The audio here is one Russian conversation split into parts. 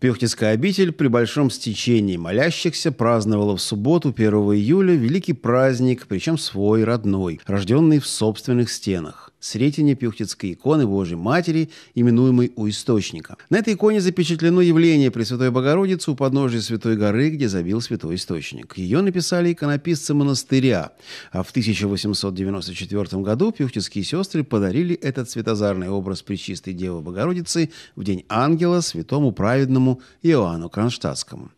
Пехтинская обитель при большом стечении молящихся праздновала в субботу 1 июля великий праздник, причем свой, родной, рожденный в собственных стенах. Сретение Пюхтицкой иконы Божьей Матери, именуемой «У источника». На этой иконе запечатлено явление Пресвятой Богородицы у подножия Святой горы, где забил Святой Источник. Ее написали иконописцы монастыря, а в 1894 году пюхтицкие сестры подарили этот светозарный образ Пречистой Девы Богородицы в День Ангела святому праведному Иоанну Кронштадтскому.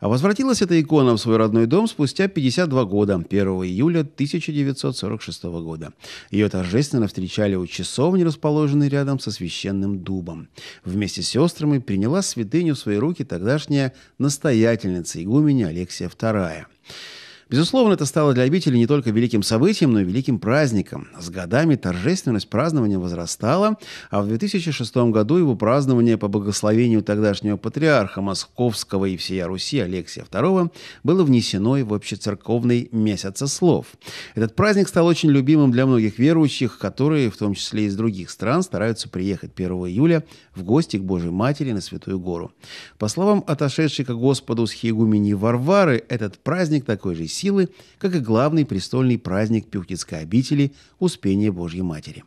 А возвратилась эта икона в свой родной дом спустя 52 года, 1 июля 1946 года. Ее торжественно встречали встречали у часовни, расположенной рядом со священным дубом. Вместе с сестрами приняла святыню в свои руки тогдашняя настоятельница игуменя Алексия II. Безусловно, это стало для обителей не только великим событием, но и великим праздником. С годами торжественность празднования возрастала, а в 2006 году его празднование по благословению тогдашнего патриарха Московского и всея Руси Алексия II было внесено и в общецерковный месяц слов. Этот праздник стал очень любимым для многих верующих, которые, в том числе и из других стран, стараются приехать 1 июля в гости к Божьей Матери на Святую Гору. По словам отошедшей к Господу с Хигумени Варвары, этот праздник такой же силы, как и главный престольный праздник Певтицкой обители – Успение Божьей Матери.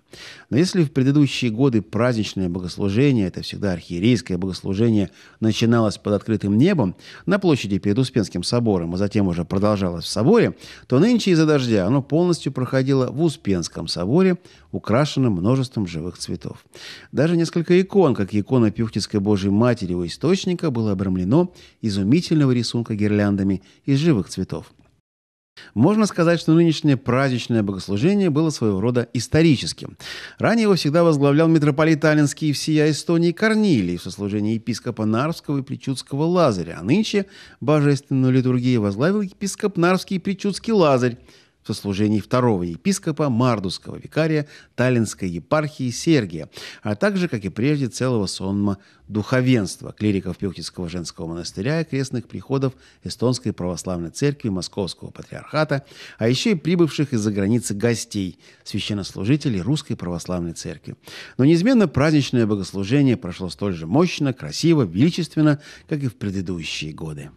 Но если в предыдущие годы праздничное богослужение, это всегда архиерейское богослужение, начиналось под открытым небом на площади перед Успенским собором, а затем уже продолжалось в соборе, то нынче из-за дождя оно полностью проходило в Успенском соборе, украшенном множеством живых цветов. Даже несколько икон, как икона Пюхтицкой Божьей Матери у источника, было обрамлено изумительного рисунка гирляндами из живых цветов. Можно сказать, что нынешнее праздничное богослужение было своего рода историческим. Ранее его всегда возглавлял митрополит Алинский и всея Эстонии Корнилий в сослужении епископа Нарвского и Причудского Лазаря, а нынче божественную литургию возглавил епископ Нарвский и Причудский Лазарь – в сослужении второго епископа Мардуского викария Таллинской епархии Сергия, а также, как и прежде, целого сонма духовенства, клириков Пюхтицкого женского монастыря и крестных приходов Эстонской православной церкви Московского патриархата, а еще и прибывших из-за границы гостей, священнослужителей Русской православной церкви. Но неизменно праздничное богослужение прошло столь же мощно, красиво, величественно, как и в предыдущие годы.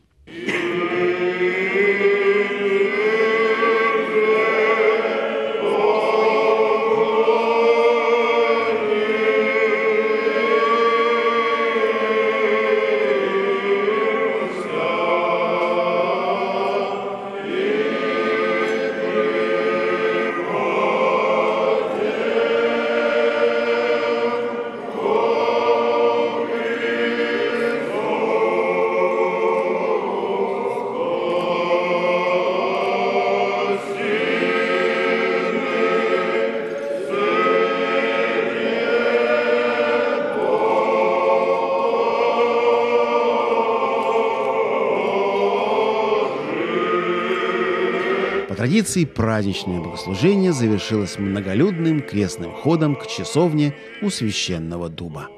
традиции праздничное богослужение завершилось многолюдным крестным ходом к часовне у священного дуба.